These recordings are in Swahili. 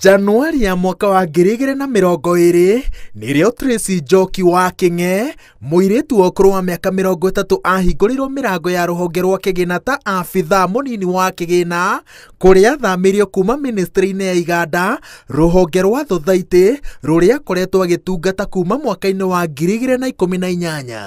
januari ya mwaka wa ngiri igĩrĩ na mĩrongo ĩrĩ nĩrĩo tresi njoki wa kĩng'e mũirĩtu wa ũkũrũ wa mĩaka mĩrongo ĩtatũ ahingũrĩirwo mĩrango ya rũhonge rwa kĩgĩna ta abitha mũnini wa kĩgĩna kũrĩa athamĩrio kuma ministry-inĩ ya iganda rũhonge rwa thothaitĩ rũrĩa akoretwo agĩtungata kuma mwaka-inĩ wa ngiri igĩrĩ na ikũmi na inyanya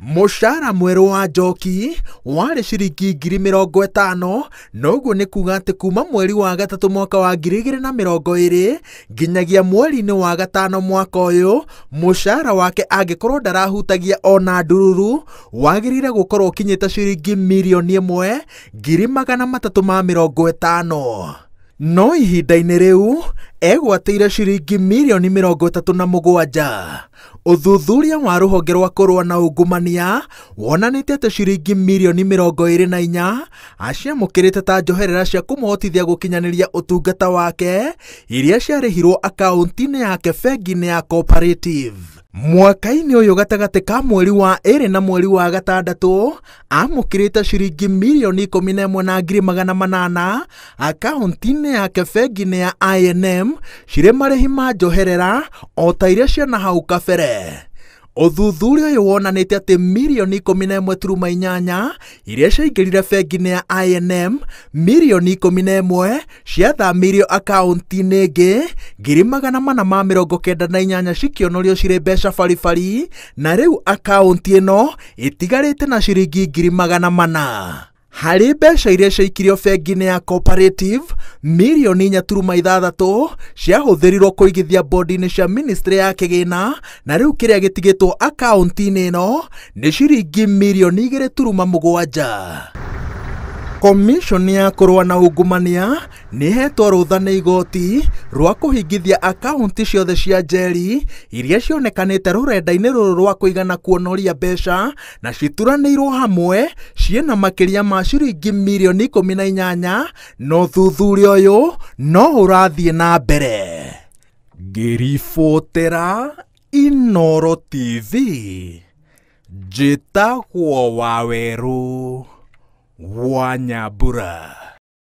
mushara mweru wa njoki warĩ ciringi ngiri mä ĩtano noguo nĩ kuuga atĩ kuma mweri wa gatatå mwaka wa ngiri igä na mä ĩrĩ nginyagia mweri inĩ wa gatano mwaka ũyũ mũcara wake angĩkorũo ndarahutagia ona ndururu wagĩrĩire gũkorũo ũkinyĩte ciringi mirioni ĩmwe ngiri magana matatũ ma mä ĩtano no ihinda-inĩ rĩu egwatĩire ciringi mirioni mĩrongo ĩtatũ na mũgwanja uthuthuria wa rũhonge rwa kũrũa na ungumania wonanĩte atĩ ciringi mirioni mĩrongo ĩrĩ na inya aciamũkĩrĩte ta njoherera cia kũmũhotithia gũkinyanĩria ũtungata wake iria ciarĩhirwo akaunti-inĩ yake bengi-inĩ ya cooperative mwaka-inĩ ũyũ gatagatĩ ka mweri wa ĩrĩ na mweri wa gatandatũ amũkĩrĩte ciringi mirioni ikũmi na ĩmwe na ngiri magana manana akaunti-inĩ yake bengi-inĩ ya inm cirĩ marĩhi ma njoherera o ta iria ciana hau kabere uthuthuria uyu wonanite atĩ mirioni ikumi na ĩmwe turuma inyanya iria ciaingirire bengi-inĩ ya inm mirioni ikumi na ĩmwe ciathamirio akaunti-inĩ ingĩ ngiri magana mana ma mĩrongo kenda na inyanya cikĩonorio cirĩ mbeca baribari na rĩu akaunti ĩno ĩtigarĩte na ciringi ngiri magana mana harĩ mbeca iria ciaikirio bengi-inĩ ya cooperative mirioni inya turuma ithathatũ ciahũthĩrirwo kũigithia bondi-inĩ cia ministry ya kĩgĩna na rĩu kĩrĩa gĩtigĩtwo akaunti-inĩ ĩno nĩ ciringi mirioni igĩrĩ turuma mũgwanja komishoni ya kũrũa na ungumania nĩ hetwo rũtha nĩ igoti rwa hingithia akaunti ciothe cia njeri iria cionekanĩte rũrenda-inĩ rũrũ rwa kũigana kuonoria mbeca na cituranĩirwo hamwe ciĩ na makĩria ma ciringi mirioni 18 na å yå no rathiä na mbere ngĩribotera Inoro TV wa werå Wanyabura.